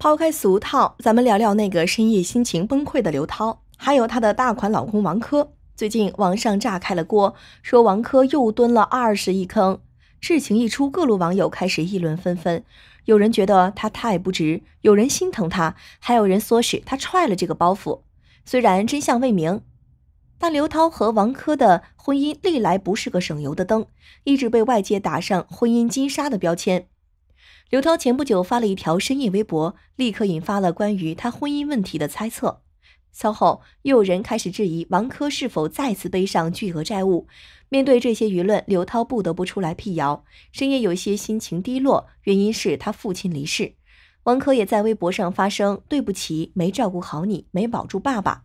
抛开俗套，咱们聊聊那个深夜心情崩溃的刘涛，还有她的大款老公王珂。最近网上炸开了锅，说王珂又蹲了二十亿坑。事情一出，各路网友开始议论纷纷。有人觉得他太不值，有人心疼他，还有人唆使他踹了这个包袱。虽然真相未明，但刘涛和王珂的婚姻历来不是个省油的灯，一直被外界打上婚姻金沙的标签。刘涛前不久发了一条深夜微博，立刻引发了关于他婚姻问题的猜测。稍后，又有人开始质疑王珂是否再次背上巨额债务。面对这些舆论，刘涛不得不出来辟谣。深夜有些心情低落，原因是他父亲离世。王珂也在微博上发声：“对不起，没照顾好你，没保住爸爸。”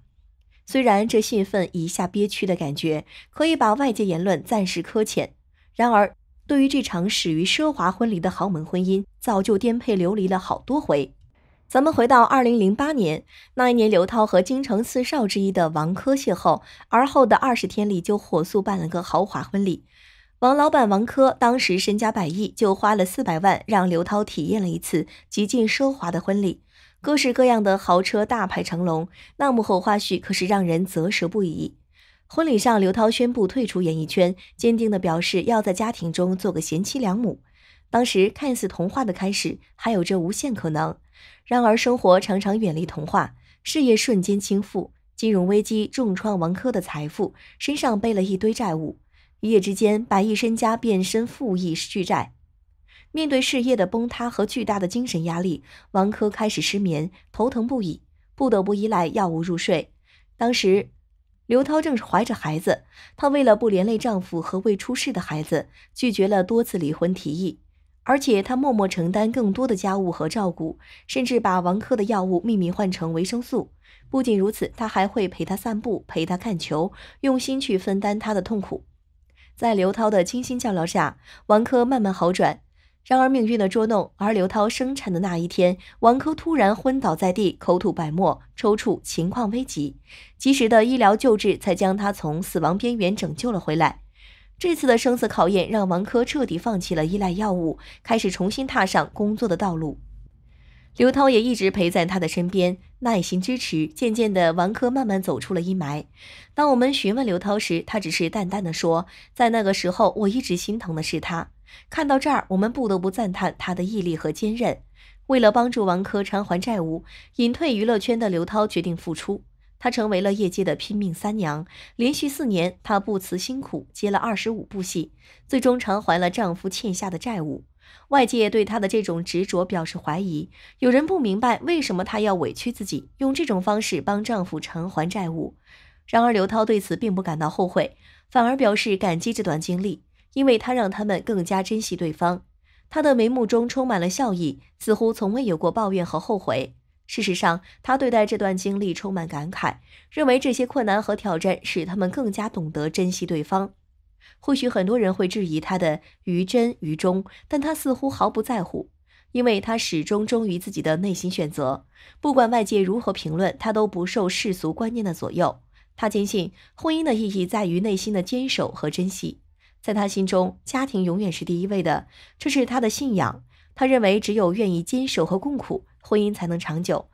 虽然这兴奋一下憋屈的感觉可以把外界言论暂时搁浅，然而。对于这场始于奢华婚礼的豪门婚姻，早就颠沛流离了好多回。咱们回到二零零八年，那一年刘涛和京城四少之一的王珂邂逅，而后的二十天里就火速办了个豪华婚礼。王老板王珂当时身家百亿，就花了四百万让刘涛体验了一次极尽奢华的婚礼，各式各样的豪车大排长龙，那幕后花絮可是让人啧舌不已。婚礼上，刘涛宣布退出演艺圈，坚定地表示要在家庭中做个贤妻良母。当时看似童话的开始，还有着无限可能。然而，生活常常远离童话，事业瞬间倾覆，金融危机重创王珂的财富，身上背了一堆债务，一夜之间百亿身家变身负亿巨债。面对事业的崩塌和巨大的精神压力，王珂开始失眠，头疼不已，不得不依赖药物入睡。当时。刘涛正是怀着孩子，她为了不连累丈夫和未出世的孩子，拒绝了多次离婚提议，而且她默默承担更多的家务和照顾，甚至把王珂的药物秘密换成维生素。不仅如此，她还会陪他散步，陪他看球，用心去分担他的痛苦。在刘涛的精心照料下，王珂慢慢好转。然而命运的捉弄，而刘涛生产的那一天，王珂突然昏倒在地，口吐白沫，抽搐，情况危急。及时的医疗救治才将他从死亡边缘拯救了回来。这次的生死考验让王珂彻底放弃了依赖药物，开始重新踏上工作的道路。刘涛也一直陪在他的身边，耐心支持。渐渐的，王珂慢慢走出了阴霾。当我们询问刘涛时，他只是淡淡的说：“在那个时候，我一直心疼的是他。”看到这儿，我们不得不赞叹她的毅力和坚韧。为了帮助王珂偿还债务，隐退娱乐圈的刘涛决定复出。她成为了业界的拼命三娘，连续四年，她不辞辛苦接了二十五部戏，最终偿还了丈夫欠下的债务。外界对她的这种执着表示怀疑，有人不明白为什么她要委屈自己，用这种方式帮丈夫偿还债务。然而，刘涛对此并不感到后悔，反而表示感激这段经历。因为他让他们更加珍惜对方，他的眉目中充满了笑意，似乎从未有过抱怨和后悔。事实上，他对待这段经历充满感慨，认为这些困难和挑战使他们更加懂得珍惜对方。或许很多人会质疑他的于真于忠，但他似乎毫不在乎，因为他始终忠于自己的内心选择，不管外界如何评论，他都不受世俗观念的左右。他坚信，婚姻的意义在于内心的坚守和珍惜。在他心中，家庭永远是第一位的，这是他的信仰。他认为，只有愿意坚守和共苦，婚姻才能长久。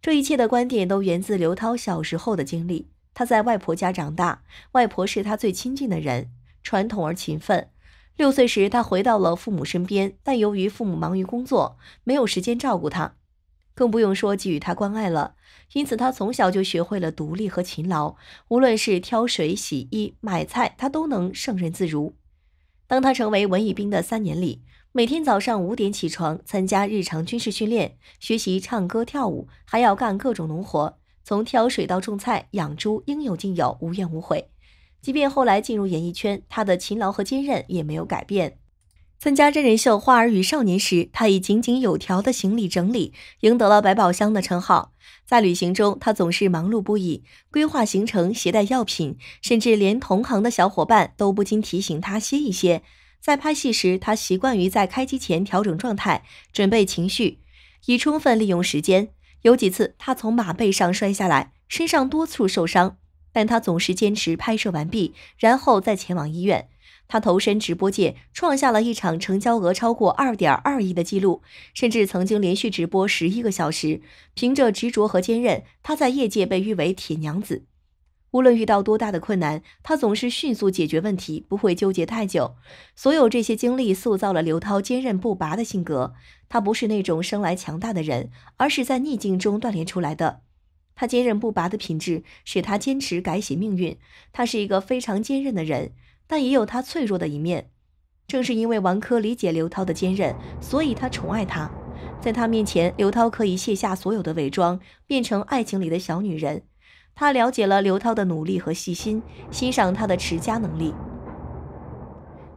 这一切的观点都源自刘涛小时候的经历。他在外婆家长大，外婆是他最亲近的人，传统而勤奋。六岁时，他回到了父母身边，但由于父母忙于工作，没有时间照顾他。更不用说给予他关爱了。因此，他从小就学会了独立和勤劳。无论是挑水、洗衣、买菜，他都能胜任自如。当他成为文艺兵的三年里，每天早上五点起床，参加日常军事训练，学习唱歌、跳舞，还要干各种农活，从挑水到种菜、养猪，应有尽有，无怨无悔。即便后来进入演艺圈，他的勤劳和坚韧也没有改变。参加真人秀《花儿与少年》时，他以井井有条的行李整理赢得了“百宝箱”的称号。在旅行中，他总是忙碌不已，规划行程、携带药品，甚至连同行的小伙伴都不禁提醒他歇一歇。在拍戏时，他习惯于在开机前调整状态、准备情绪，以充分利用时间。有几次，他从马背上摔下来，身上多处受伤，但他总是坚持拍摄完毕，然后再前往医院。他投身直播界，创下了一场成交额超过二点二亿的记录，甚至曾经连续直播十一个小时。凭着执着和坚韧，他在业界被誉为“铁娘子”。无论遇到多大的困难，他总是迅速解决问题，不会纠结太久。所有这些经历塑造了刘涛坚韧不拔的性格。他不是那种生来强大的人，而是在逆境中锻炼出来的。他坚韧不拔的品质使他坚持改写命运。他是一个非常坚韧的人。但也有他脆弱的一面，正是因为王珂理解刘涛的坚韧，所以他宠爱他，在他面前，刘涛可以卸下所有的伪装，变成爱情里的小女人。他了解了刘涛的努力和细心，欣赏他的持家能力。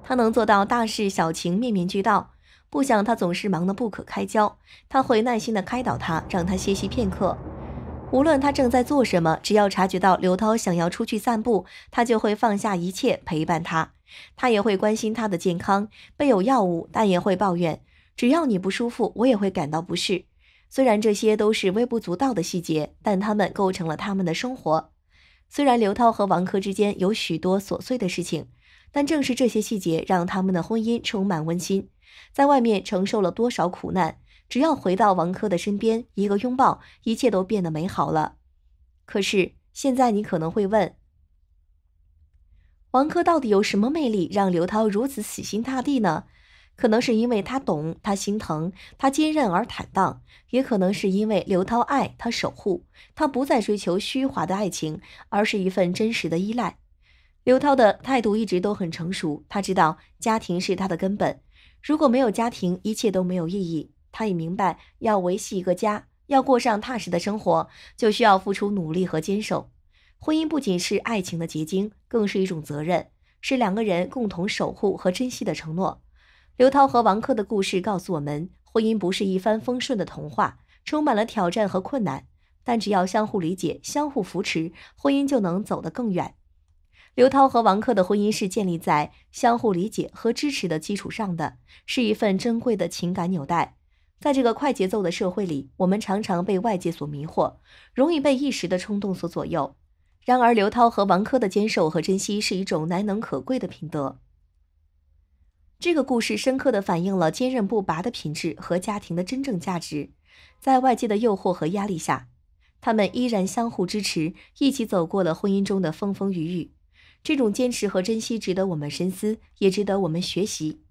他能做到大事小情面面俱到，不想他总是忙得不可开交，他会耐心地开导他，让他歇息片刻。无论他正在做什么，只要察觉到刘涛想要出去散步，他就会放下一切陪伴他。他也会关心他的健康，备有药物，但也会抱怨：只要你不舒服，我也会感到不适。虽然这些都是微不足道的细节，但他们构成了他们的生活。虽然刘涛和王珂之间有许多琐碎的事情，但正是这些细节让他们的婚姻充满温馨。在外面承受了多少苦难？只要回到王珂的身边，一个拥抱，一切都变得美好了。可是现在你可能会问：王珂到底有什么魅力，让刘涛如此死心塌地呢？可能是因为他懂，他心疼，他坚韧而坦荡；也可能是因为刘涛爱他，守护他，不再追求虚华的爱情，而是一份真实的依赖。刘涛的态度一直都很成熟，他知道家庭是他的根本，如果没有家庭，一切都没有意义。他也明白，要维系一个家，要过上踏实的生活，就需要付出努力和坚守。婚姻不仅是爱情的结晶，更是一种责任，是两个人共同守护和珍惜的承诺。刘涛和王珂的故事告诉我们，婚姻不是一帆风顺的童话，充满了挑战和困难。但只要相互理解、相互扶持，婚姻就能走得更远。刘涛和王珂的婚姻是建立在相互理解和支持的基础上的，是一份珍贵的情感纽带。在这个快节奏的社会里，我们常常被外界所迷惑，容易被一时的冲动所左右。然而，刘涛和王珂的坚守和珍惜是一种难能可贵的品德。这个故事深刻地反映了坚韧不拔的品质和家庭的真正价值。在外界的诱惑和压力下，他们依然相互支持，一起走过了婚姻中的风风雨雨。这种坚持和珍惜值得我们深思，也值得我们学习。